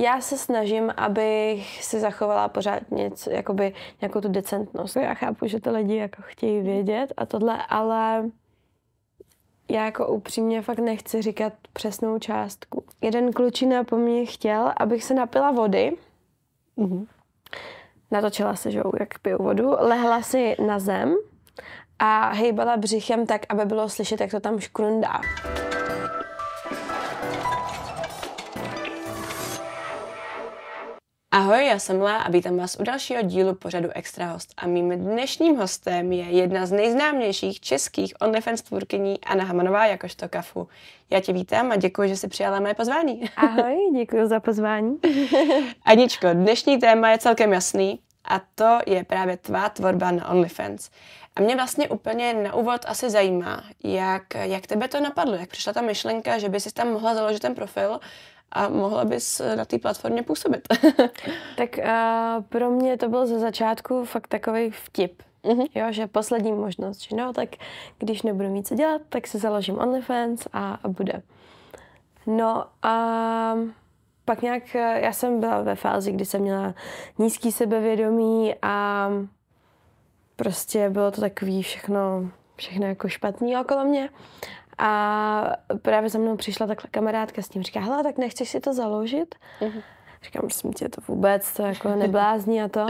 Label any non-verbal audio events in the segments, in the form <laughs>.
já se snažím, abych si zachovala pořád něco, jakoby nějakou tu decentnost. Já chápu, že to lidi jako chtějí vědět a tohle, ale já jako upřímně fakt nechci říkat přesnou částku. Jeden klučina po mně chtěl, abych se napila vody. Mm-hmm. Natočila se, že jak piju vodu. Lehla si na zem a hejbala břichem tak, aby bylo slyšet, jak to tam škrundá. Ahoj, já jsem Lá a vítám vás u dalšího dílu pořadu Extra Host a mým dnešním hostem je jedna z nejznámějších českých OnlyFans tvůrkyní Anna Hamanová jakožto kafu. Já tě vítám a děkuji, že jsi přijala mé pozvání. <laughs> Ahoj, děkuji za pozvání. <laughs> Aničko, dnešní téma je celkem jasný a to je právě tvá tvorba na OnlyFans. A mě vlastně úplně na úvod asi zajímá, jak, jak tebe to napadlo, jak přišla ta myšlenka, že by si tam mohla založit ten profil a mohla bys eh, na té platformě působit. <laughs> tak uh, pro mě to byl ze začátku fakt takový vtip. Mm-hmm. Jo, že poslední možnost, že no, tak když nebudu mít co dělat, tak si založím OnlyFans a, a bude. No a pak nějak, eh, já jsem byla ve fázi, kdy jsem měla nízký sebevědomí a prostě bylo to takový všechno, všechno jako špatný okolo mě. A právě za mnou přišla takhle kamarádka s tím, říká, hele, tak nechceš si to založit? Uh-huh. Říkám, jsem tě to vůbec, to jako <laughs> neblázní a to.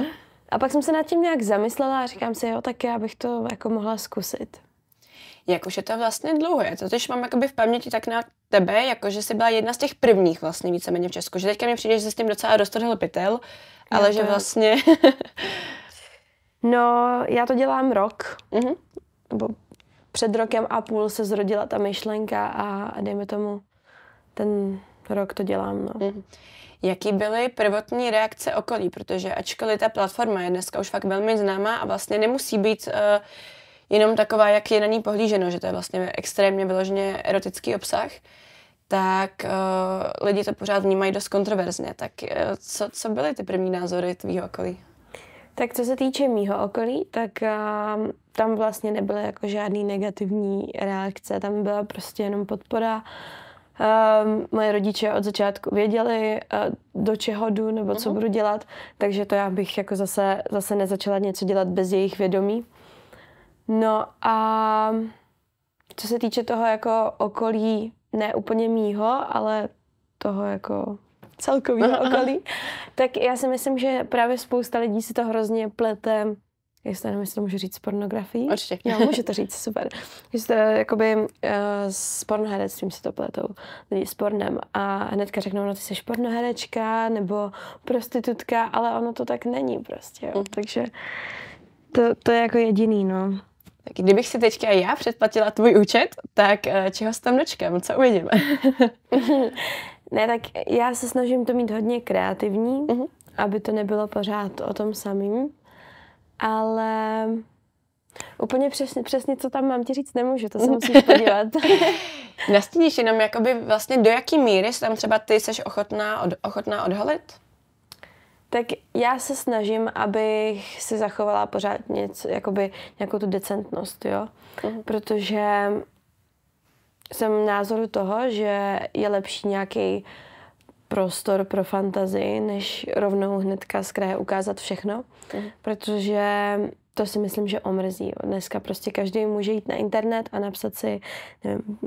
A pak jsem se nad tím nějak zamyslela a říkám si, jo, tak já bych to jako mohla zkusit. Jakože to vlastně dlouho je. To, když mám jakoby v paměti, tak na tebe, jakože jsi byla jedna z těch prvních vlastně víceméně v Česku. Že teďka mi přijde, že jsi s tím docela roztrhl pytel, ale já že to... vlastně... no, já to dělám rok. uh-huh. Nebo před rokem a půl se zrodila ta myšlenka a, a dejme tomu ten rok to dělám. No. Mm-hmm. Jaký byly prvotní reakce okolí? Protože ačkoliv ta platforma je dneska už fakt velmi známá a vlastně nemusí být uh, jenom taková, jak je na ní pohlíženo, že to je vlastně extrémně vyloženě erotický obsah, tak uh, lidi to pořád vnímají dost kontroverzně. Tak uh, co, co byly ty první názory tvýho okolí? Tak co se týče mýho okolí, tak um, tam vlastně nebyly jako žádný negativní reakce, tam byla prostě jenom podpora. Um, moje rodiče od začátku věděli, uh, do čeho jdu nebo co uh-huh. budu dělat, takže to já bych jako zase, zase nezačala něco dělat bez jejich vědomí. No a co se týče toho jako okolí, ne úplně mýho, ale toho jako celkového okolí, tak já si myslím, že právě spousta lidí si to hrozně plete jestli nevím, jestli to můžu říct s pornografií. Určitě. Jo, můžu to říct, super. Jestli to, eh, jakoby uh, s pornoherectvím si to pletou lidi s pornem a hnedka řeknou, no ty jsi pornoherečka nebo prostitutka, ale ono to tak není prostě, jo. Mm. Takže to, to je jako jediný, no. Tak kdybych si teďka já předplatila tvůj účet, tak eh, čeho s tam dočkám? Co uvidíme? <laughs> Ne, tak já se snažím to mít hodně kreativní, mm-hmm. aby to nebylo pořád o tom samým, ale úplně přesně, přesně, co tam mám ti říct, nemůžu, to se musíš <laughs> podívat. <laughs> Nastíníš jenom, jakoby vlastně do jaký míry se tam třeba ty jsi ochotná, od, ochotná odhalit? Tak já se snažím, abych si zachovala pořád něco, jakoby nějakou tu decentnost, jo. Uh-huh. Protože jsem názoru toho, že je lepší nějaký prostor pro fantazii, než rovnou hnedka z kraje ukázat všechno, uh-huh. protože to si myslím, že omrzí. Dneska prostě každý může jít na internet a napsat si nevím,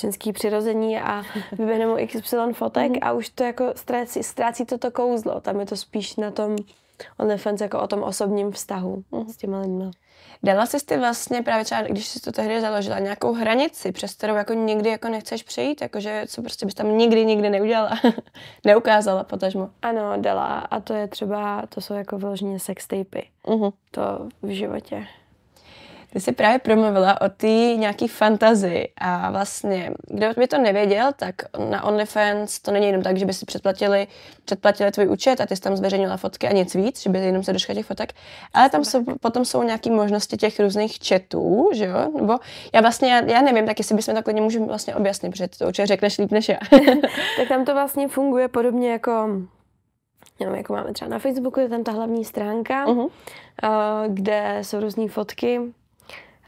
ženský přirození a vyběhne mu XY fotek uh-huh. a už to jako ztrácí, ztrácí to to kouzlo. Tam je to spíš na tom OnlyFans jako o tom osobním vztahu uh-huh. s těma lidmi. Dala jsi ty vlastně právě třeba, když jsi to tehdy založila, nějakou hranici, přes kterou jako nikdy jako nechceš přejít, jakože co prostě bys tam nikdy, nikdy neudělala, <laughs> neukázala potažmo. Ano, dala a to je třeba, to jsou jako vyloženě sextapy. Uh-huh. Mhm. To v životě ty jsi právě promluvila o ty nějaký fantazy a vlastně, kdo by to nevěděl, tak na OnlyFans to není jenom tak, že by si předplatili, předplatili tvůj účet a ty jsi tam zveřejnila fotky a nic víc, že by jenom se došla těch fotek, ale tam jsou, potom jsou nějaké možnosti těch různých chatů, že jo? Nebo já vlastně, já, já nevím, tak jestli bychom to klidně můžeme vlastně objasnit, protože to určitě řekneš líp než já. <laughs> tak tam to vlastně funguje podobně jako jenom jako máme třeba na Facebooku, je tam ta hlavní stránka, uh-huh. kde jsou různé fotky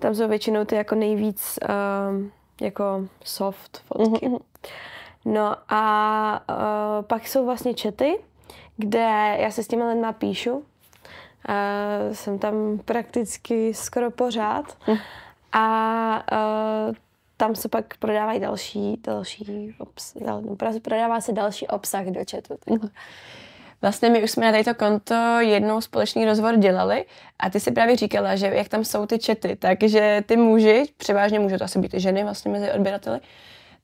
tam jsou většinou ty jako nejvíc uh, jako soft fotky. Mm-hmm. No a uh, pak jsou vlastně čety, kde já se s těma lidma píšu. Uh, jsem tam prakticky skoro pořád. Mm. A uh, tam se pak prodávají další, další obsah, no, prodává se další obsah do chatu. Takhle. Mhm. Vlastně my už jsme na této konto jednou společný rozhovor dělali a ty si právě říkala, že jak tam jsou ty čety, takže ty muži, převážně můžou to asi být i ženy vlastně mezi odběrateli,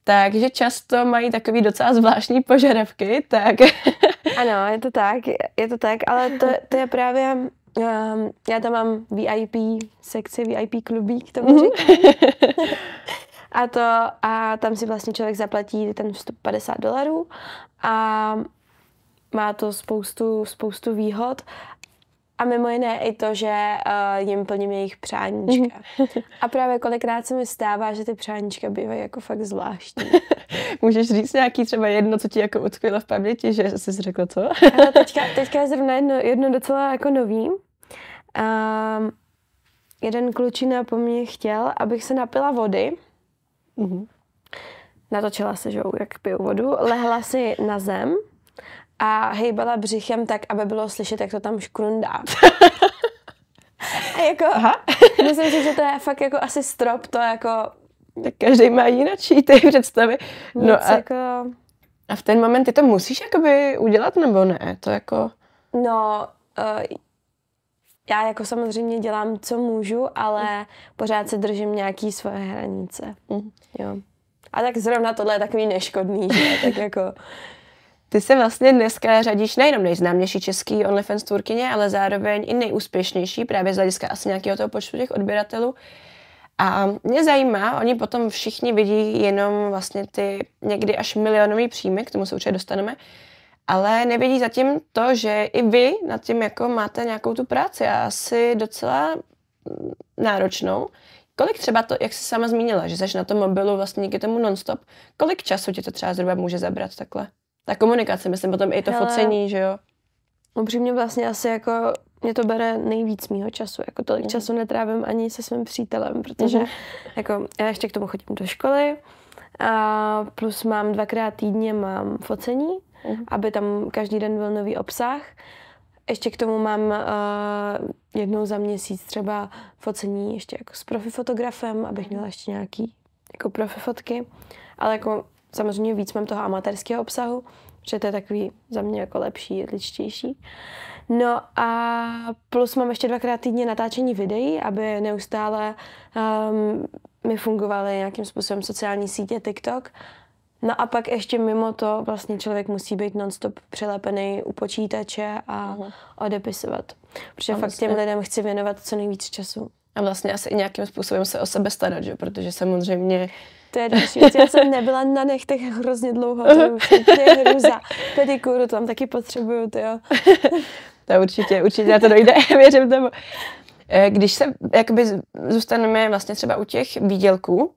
takže často mají takový docela zvláštní požadavky, tak... <laughs> ano, je to tak, je to tak, ale to, to je právě Um, já tam mám VIP sekci, VIP klubík, to mhm. říkám. <laughs> a, to, a tam si vlastně člověk zaplatí ten vstup 50 dolarů a má to spoustu, spoustu výhod a mimo jiné i to, že uh, jim plním jejich přáníčka. Mhm. A právě kolikrát se mi stává, že ty přáníčka bývají jako fakt zvláštní. <laughs> Můžeš říct nějaký třeba jedno, co ti jako utkvělo v paměti, že jsi řekla co? Ale eh, teďka, teďka je zrovna jedno, jedno docela jako nový. Um, jeden klučina po mně chtěl, abych se napila vody. Mm-hmm. Natočila se, že jak piju vodu. Lehla si na zem a hejbala břichem tak, aby bylo slyšet, jak to tam škrundá. jako, Aha. myslím si, že to je fakt jako asi strop, to jako... Tak každý má jinačí ty představy. No a, jako... a v ten moment ty to musíš jakoby udělat, nebo ne? To jako... No, uh, já jako samozřejmě dělám, co můžu, ale pořád se držím nějaký svoje hranice. Mm. Jo. A tak zrovna tohle je takový neškodný, že? tak jako... Ty se vlastně dneska řadíš nejenom nejznámější český OnlyFans tvůrkyně, ale zároveň i nejúspěšnější právě z hlediska asi nějakého toho počtu těch odběratelů. A mě zajímá, oni potom všichni vidí jenom vlastně ty někdy až milionový příjmy, k tomu se určitě dostaneme, ale nevidí zatím to, že i vy nad tím jako máte nějakou tu práci a asi docela náročnou. Kolik třeba to, jak jsi sama zmínila, že jsi na tom mobilu vlastně díky tomu nonstop, kolik času ti to třeba zhruba může zabrat takhle? Ta komunikace, myslím potom i to Hele, focení, že jo? Upřímně vlastně asi jako mě to bere nejvíc mýho času. Jako tolik mm. času netrávím ani se svým přítelem, protože mm. jako já ještě k tomu chodím do školy a plus mám dvakrát týdně mám focení, mm. aby tam každý den byl nový obsah. Ještě k tomu mám uh, jednou za měsíc třeba focení ještě jako s profifotografem, abych mhm. měla ještě nějaký jako profifotky. Ale jako Samozřejmě víc mám toho amatérského obsahu, protože to je takový za mě jako lepší, jedličtější. No a plus mám ještě dvakrát týdně natáčení videí, aby neustále um, mi fungovaly nějakým způsobem sociální sítě, TikTok. No a pak ještě mimo to vlastně člověk musí být nonstop přilepený u počítače a mhm. odepisovat. Protože a fakt vlastně... těm lidem chci věnovat co nejvíc času. A vlastně asi nějakým způsobem se o sebe starat, že? protože samozřejmě to je další věc. Já jsem nebyla na nechtech hrozně dlouho, to je hruza. Pedikuru tam taky potřebuju, to jo. <laughs> to určitě, určitě na to dojde, <laughs> věřím tomu. Eh, když se jakoby zůstaneme vlastně třeba u těch výdělků,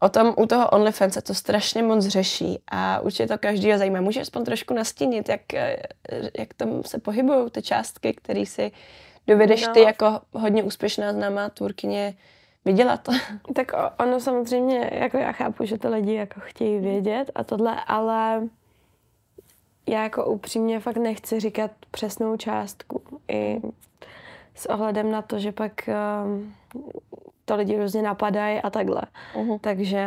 o tom u toho OnlyFans se to strašně moc řeší a určitě to každýho zajímá. Můžeš aspoň trošku nastínit, jak, eh, jak tam se pohybují ty částky, které si dovedeš no. ty jako hodně úspěšná známá turkyně vydělat. <laughs> Tak ono samozřejmě, jako já chápu, že to lidi jako chtějí vědět a tohle, ale já jako upřímně fakt nechci říkat přesnou částku. I s ohledem na to, že pak ehm, to lidi různě napadají a takhle. Uh-huh. Takže...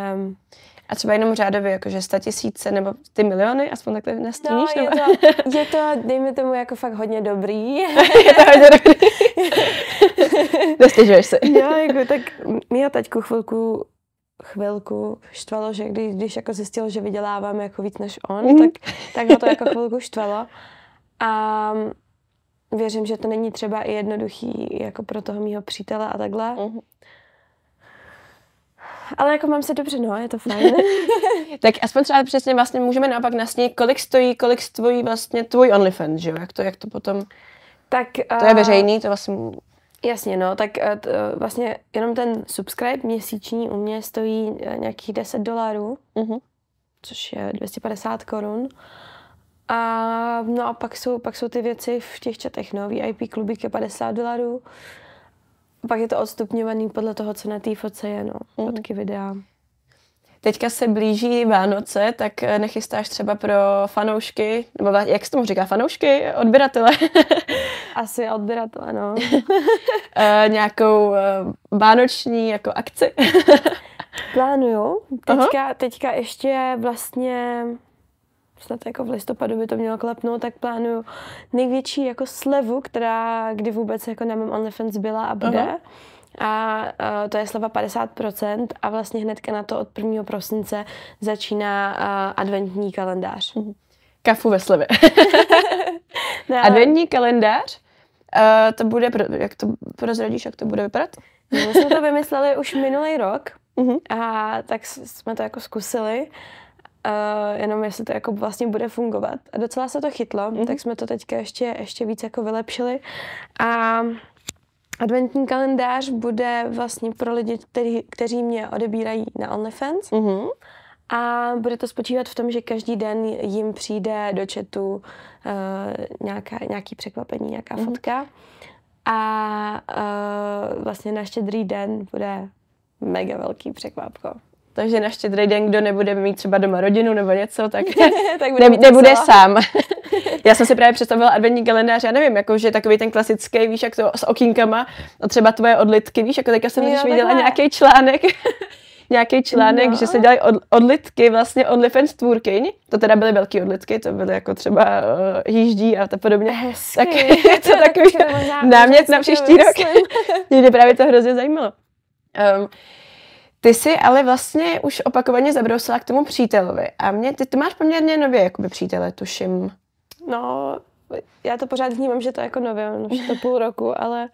A třeba jenom řádově, jakože sta tisíce nebo ty miliony, aspoň takhle nestíníš? No, je, nebo... to, je to, dejme tomu, jako fakt hodně dobrý. <laughs> je to hodně dobrý. Dostěžuješ se. <laughs> jo, jako, tak mě taťku chvilku chvilku štvalo, že když, když jako zjistil, že vydělávám jako víc než on, mm-hmm. tak, tak ho to jako chvilku štvalo. A věřím, že to není třeba i jednoduchý jako pro toho mýho přítele a takhle, mm-hmm ale jako mám se dobře, no, je to fajn. <laughs> tak aspoň třeba přesně vlastně můžeme naopak nasnít, kolik stojí, kolik stojí vlastně tvůj OnlyFans, že jo? Jak to, jak to potom... Tak, to je eh, veřejný, to vlastně... Jasně, no, tak eh, to, eh, vlastně jenom ten subscribe měsíční u mě stojí nějakých 10 dolarů, uh-huh. což je 250 korun. A no a pak jsou, pak jsou ty věci v těch čatech, no, VIP klubík je 50 dolarů pak je to odstupňovaný podle toho, co na té fotce je, no. Mhm. Fotky, videa. Teďka se blíží Vánoce, tak eh, nechystáš třeba pro fanoušky, nebo jak se tomu říká, fanoušky, odběratele? <laughs> Asi odběratele, no. <laughs> e, nějakou eh, vánoční jako akci? <laughs> Plánuju. Teďka, teďka ještě vlastně snad jako v listopadu by to mělo klapnout, tak plánuju největší jako slevu, která kdy vůbec jako na mém OnlyFans byla a bude. Aha. A uh, to je sleva 50% a vlastně hnedka na to od 1. prosince začíná uh, adventní kalendář. Mhm. Kafu ve slevě. <laughs> no. Adventní kalendář, uh, to bude, pro, jak to prozradíš, jak to bude vypadat? My jsme to vymysleli už minulý rok, uh-huh. a tak jsme to jako zkusili Eh, jenom jestli to jako vlastně bude fungovat. A docela se to chytlo, mm-hmm. tak jsme to teďka ještě, ještě víc jako vylepšili. A Adventní kalendář bude vlastně pro lidi, který, kteří mě odebírají na OnlyFans. Mm-hmm. A bude to spočívat v tom, že každý den jim přijde do chatu uh, nějaká, nějaký překvapení, nějaká mm-hmm. fotka. A uh, vlastně na štědrý den bude mega velký překvapko. Takže na štědrý den, kdo nebude mít třeba doma rodinu nebo něco, tak, <laughs> tak bude ne, nebude celá. sám. <laughs> já jsem si právě představila adventní kalendář, já nevím, jako že takový ten klasický, víš, jak to s okýnkama, a no třeba tvoje odlitky, víš, jako teďka jsem jo, viděla nějaký článek, <laughs> nějaký článek, no. že se dělají od, odlitky, vlastně OnlyFans tvůrkyň. To teda byly velké odlitky, to byly jako třeba uh, jíždí a to podobně. Hezky. Tak je to takový námět na příští rok. Mě právě to hrozně zajímalo. Um, ty jsi ale vlastně už opakovaně zabrousila k tomu přítelovi. A mě, ty, ty máš poměrně nově jakoby přítele, tuším. No, já to pořád vnímám, že to je jako nově, on už to půl roku, ale,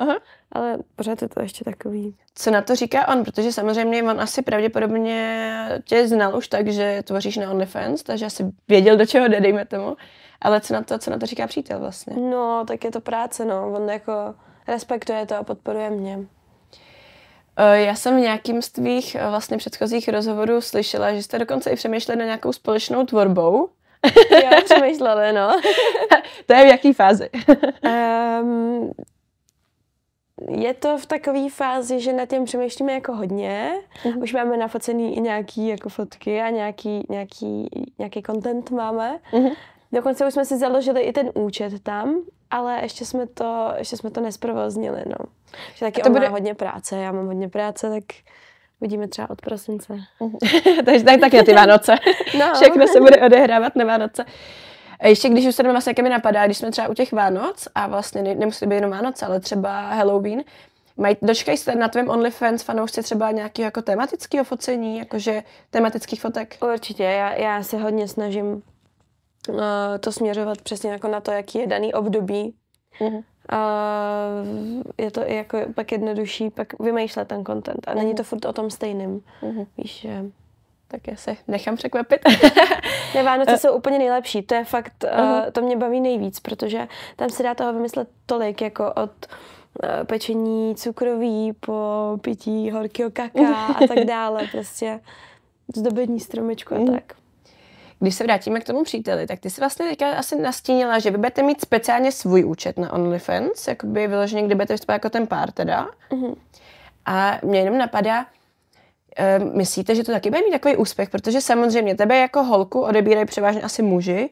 ale pořád je to ještě takový. Co na to říká on? Protože samozřejmě on asi pravděpodobně tě znal už tak, že tvoříš na OnlyFans, takže asi věděl, do čeho jde, dejme tomu. Ale co na to, co na to říká přítel vlastně? No, tak je to práce, no. On jako respektuje to a podporuje mě. Eh, já jsem v nějakým z tvých eh, vlastně předchozích rozhovorů slyšela, že jste dokonce i přemýšleli na nějakou společnou tvorbou. jo, <laughs> přemýšleli, no. to je v jaký fázi? um, <laughs> je to v takové fázi, že nad tím přemýšlíme jako hodně. Mm-hmm. Už máme nafocený i nějaký jako fotky a nějaký, nějaký, nějaký content máme. Mm-hmm. Dokonce už jsme si založili i ten účet tam, ale ještě jsme to, ještě jsme to nesprovoznili, no. Že taky to on bude... má hodně práce, já mám hodně práce, tak uvidíme třeba od prosince. <laughs> Takže tak, tak na ty Vánoce. <laughs> no. Všechno se bude odehrávat na Vánoce. A ještě když už se jdeme, vlastně, mi napadá, když jsme třeba u těch Vánoc a vlastně ne, nemusí být jenom Vánoce, ale třeba Halloween, mají, dočkej se na tvém OnlyFans fanoušci třeba nějaký jako tematický focení, jakože tematických fotek? Určitě, já, já se hodně snažím Eh, to směřovat přesně jako na to, jaký je daný období. Mm-hmm. A je to i jako pak jednodušší pak vymýšlet ten content a není mm-hmm. to furt o tom stejným. Mm-hmm. Víš, že... Tak já se nechám překvapit. <laughs> ne, Vánoce eh. jsou úplně nejlepší, to je fakt, uh-huh. uh, to mě baví nejvíc, protože tam se dá toho vymyslet tolik, jako od pečení cukroví, po pití horkého kaka a tak <laughs> dále, prostě zdobení stromečku a mhm. tak když se vrátíme k tomu příteli, tak ty si vlastně teďka asi nastínila, že vy budete mít speciálně svůj účet na OnlyFans, jakoby vyloženě, kdy budete vstupovat jako ten pár teda. Mm-hmm. A mě jenom napadá, e, myslíte, že to taky bude mít takový úspěch, protože samozřejmě tebe jako holku odebírají převážně asi muži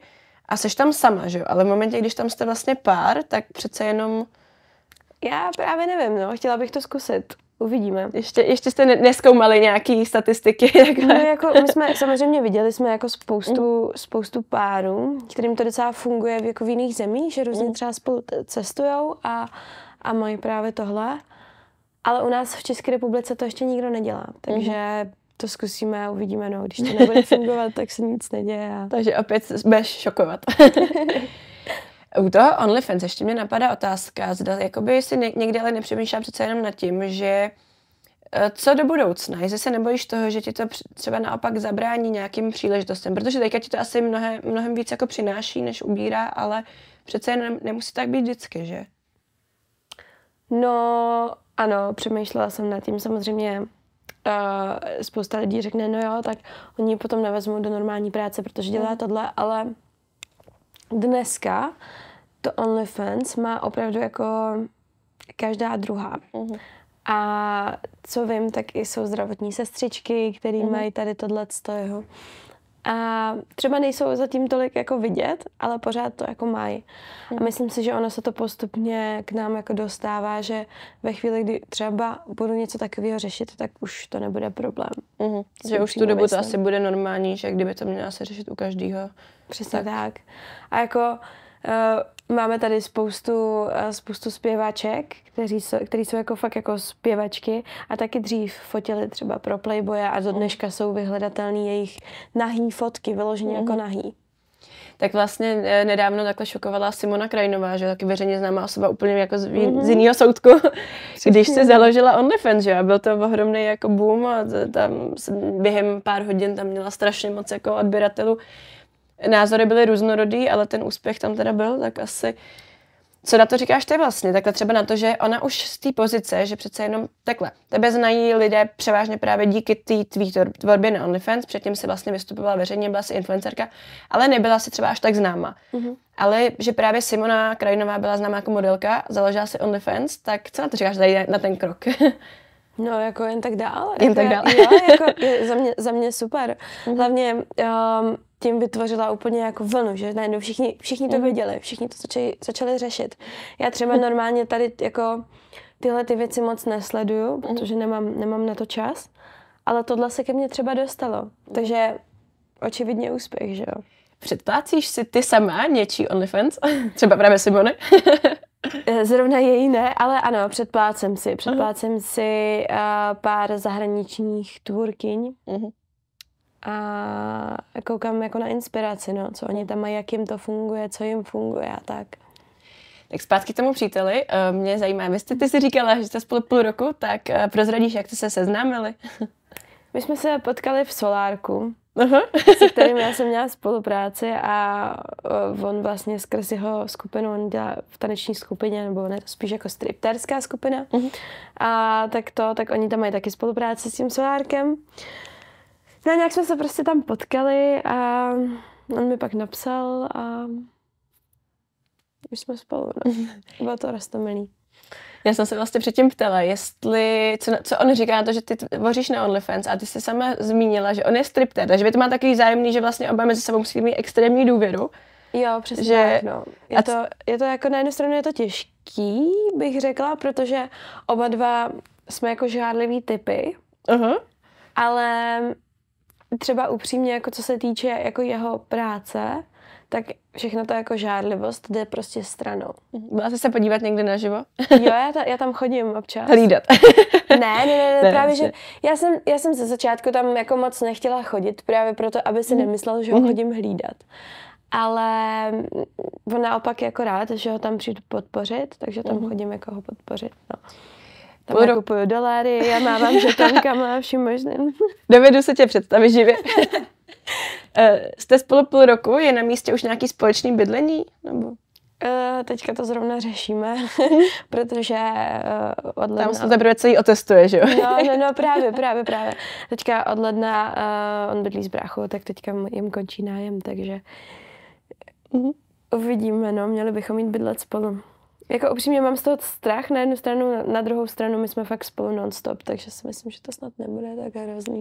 a seš tam sama, že jo? Ale v momentě, když tam jste vlastně pár, tak přece jenom... Já právě nevím, no, chtěla bych to zkusit. Uvidíme. Ještě, ještě jste ne- neskoumali nějaké statistiky? <laughs> Takhle. No, jako my jsme samozřejmě viděli jsme jako spoustu, mm. spoustu párů, kterým to docela funguje v, jako v jiných zemích, že různě mm. třeba spolu cestujou a, a mají právě tohle. Ale u nás v České republice to ještě nikdo nedělá, takže mm. to zkusíme a uvidíme, no, když to nebude fungovat, tak se nic neděje. A... <laughs> Takže opět budeš šokovat. <laughs> U toho OnlyFans ještě mě napadá otázka, zda jakoby si někdy ale nepřemýšlela přece jenom nad tím, že eh, co do budoucna, jestli se nebojíš toho, že ti to třeba naopak zabrání nějakým příležitostem, protože teďka ti to asi mnohem, mnohem víc jako přináší, než ubírá, ale přece jenom nemusí tak být vždycky, že? No, ano, přemýšlela jsem nad tím samozřejmě uh, spousta lidí řekne, no jo, tak oni potom nevezmou do normální práce, protože dělá mhm. tohle, ale dneska to OnlyFans má opravdu jako každá druhá. Uh-huh. A co vím, tak i jsou zdravotní sestřičky, které mm-hmm. mají tady tohle toho a třeba nejsou zatím tolik jako vidět, ale pořád to jako mají. A hmm. myslím si, že ono se to postupně k nám jako dostává, že ve chvíli, kdy třeba budu něco takového řešit, tak už to nebude problém. Uh-huh. Že už tu dobu myslím. to asi bude normální, že kdyby to měla se řešit u každého. Přesně tak. tak. A jako eh, Máme tady spoustu, eh, spoustu zpěváček, kteří jsou, který jsou jako fakt jako zpěvačky a taky dřív fotili třeba pro Playboya a do mhm. dneška jsou vyhledatelné jejich nahý fotky, vyloženě mm. jako mhm. nahý. Tak vlastně eh, nedávno takhle šokovala Simona Krajnová, že taky veřejně známá osoba úplně jako z, mm-hmm. z jiného soudku, <laughs> když se no. založila OnlyFans, že a byl to ohromný jako boom a tam během pár hodin tam měla strašně moc jako odběratelů názory byly různorodý, ale ten úspěch tam teda byl, tak asi... Co na to říkáš ty vlastně? Takhle třeba na to, že ona už z té pozice, že přece jenom takhle, tebe znají lidé převážně právě díky té tvý tvorbě na OnlyFans, předtím si vlastně vystupovala veřejně, byla si influencerka, ale nebyla si třeba až tak známa. Mm-hmm. Ale že právě Simona Krajinová byla známá jako modelka, založila si OnlyFans, tak co na to říkáš tady na ten krok? <laughs> No, jako jen tak dál. Jen jako, tak dál. Jo, jako, za, mě, za mě super. Mm-hmm. Hlavně um, tím vytvořila úplně jako vlnu, že najednou všichni, všichni to mhm. věděli, všichni to začali, začali řešit. Já třeba mhm. normálně tady jako tyhle ty věci moc nesleduju, mhm. protože nemám, nemám na to čas, ale tohle se ke mně třeba dostalo, takže očividně úspěch, že jo. Předplácíš si ty sama něčí OnlyFans? <laughs> Třeba právě Simony? <laughs> Eh, zrovna její ne, ale ano, předplácem si. Předplácem uh-huh. si uh, pár zahraničních tvůrkyň. Uh-huh a koukám jako na inspiraci, no, co oni tam mají, jak jim to funguje, co jim funguje a tak. Tak zpátky k tomu příteli, eh, mě zajímá, vy jste ty si říkala, že jste spolu půl roku, tak eh, prozradíš, jak jste se seznámili? My jsme se potkali v Solárku, Aha. se kterým já jsem měla spolupráci a on vlastně skrz jeho skupinu, on dělá v taneční skupině, nebo ne, to spíš jako stripterská skupina. Uh-huh. A tak to, tak oni tam mají taky spolupráci s tím Solárkem. No nějak jsme se prostě tam potkali a on mi pak napsal a už jsme spolu. No. <laughs> Bylo to rastomilý. Já jsem se vlastně předtím ptala, jestli, co, co on říká na to, že ty tvoříš na OnlyFans a ty jsi sama zmínila, že on je stripter, takže by to má takový zájemný, že vlastně oba mezi sebou musí mít extrémní důvěru. Jo, přesně že... tak, no. je, a to, je to jako na jednu stranu je to těžký, bych řekla, protože oba dva jsme jako žádlivý typy, uh-huh. ale třeba upřímně, jako co se týče jako jeho práce, tak všechno to jako žárlivost jde prostě stranou. Mhm. Byla jsi se podívat někdy naživo? jo, já, ta, já tam chodím občas. Hlídat. ne, ne, ne, ne, ne právě, ne. Prostě. že já jsem, já jsem ze začátku tam jako moc nechtěla chodit, právě proto, aby si mhm. nemyslel, že ho mhm. chodím hlídat. Ale on naopak jako rád, že ho tam přijdu podpořit, takže tam chodím jako ho podpořit. No. Tam Půl nakupuju roku. doláry, já mávám žetonkama a vším možným. Dovedu <laughs> se tě představit živě. <laughs> Eh, jste spolu půl roku, je na místě už nějaký společný bydlení? Nebo? Eh, teďka to zrovna řešíme, <laughs> protože eh, od ledna... Tam se teprve celý otestuje, že jo? no, no, no, právě, právě, právě. Teďka od ledna uh, on bydlí s bráchou, tak teďka jim končí nájem, takže mhm. uvidíme, no, měli bychom jít bydlet spolu. Jako upřímně mám z toho strach na jednu stranu, na druhou stranu my jsme fakt spolu non-stop, takže si myslím, že to snad nebude tak hrozný.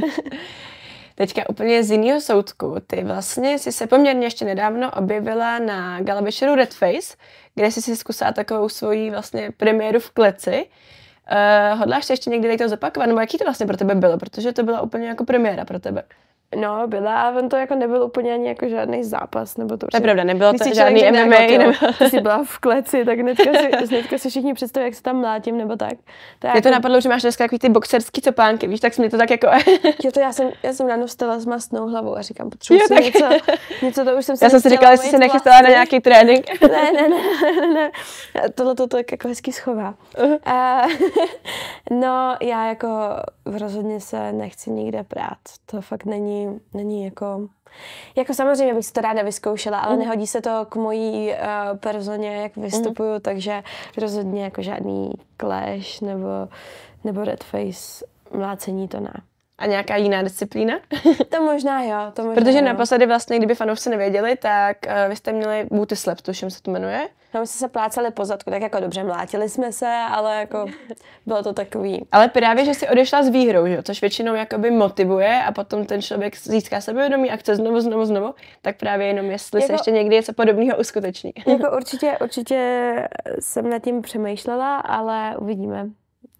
<laughs> Teďka úplně z jiného soudku. Ty vlastně si se poměrně ještě nedávno objevila na gala Red Face, kde jsi si zkusila takovou svoji vlastně premiéru v kleci. Uh, hodláš se ještě někdy to zopakovat? Nebo jaký to vlastně pro tebe bylo? Protože to byla úplně jako premiéra pro tebe. No, byla, on to jako nebyl úplně ani jako žádný zápas, nebo to. To je prostě pravda, nebylo to žádný MMA. MMA nebo... jsi byla v kleci, tak hnedka si, <laughs> hnedka si všichni představí, jak se tam mlátím, nebo tak. To je jako... to napadlo, že máš dneska takový ty boxerský copánky, víš, tak jsi mě to tak jako... <laughs> Já to já jsem, já jsem ráno vstala s masnou hlavou a říkám, potřebuji si tak... něco, něco, to už jsem <laughs> si Já jsem si říkala, jestli se nechystala na nějaký trénink. ne, ne, ne, ne, ne. Tohle to tak jako hezky schová. Uh-huh. Uh, no, já jako rozhodně se nechci nikde prát. To fakt není, není jako... Jako samozřejmě bych si to ráda vyzkoušela, ale mm. nehodí se to k mojí uh, personě, jak vystupuju, mm. takže rozhodně jako žádný clash nebo, nebo red face mlácení to ne. A nějaká jiná disciplína? <laughs> to možná jo. To možná Protože jo. naposledy vlastně, kdyby fanoušci nevěděli, tak uh, vy jste měli Booty Slap, tuším se to jmenuje. No my jsme se plácali po zadku, tak jako dobře, mlátili jsme se, ale jako <laughs> bylo to takový. Ale právě, že si odešla s výhrou, že? což většinou jakoby motivuje a potom ten člověk získá sebevědomí a chce znovu, znovu, znovu, tak právě jenom jestli jako, se ještě někdy něco podobného uskuteční. <laughs> Jako <laughs> určitě, určitě jsem nad tím přemýšlela, ale uvidíme.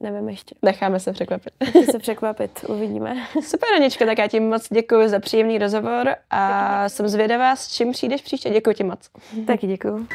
Nevím ještě. Necháme se překvapit. Necháme se překvapit, uvidíme. Super, Anička, tak já ti moc děkuji za příjemný rozhovor a děkuji. jsem zvědavá, s čím přijdeš příště. Děkuji ti moc. Taky děkuji.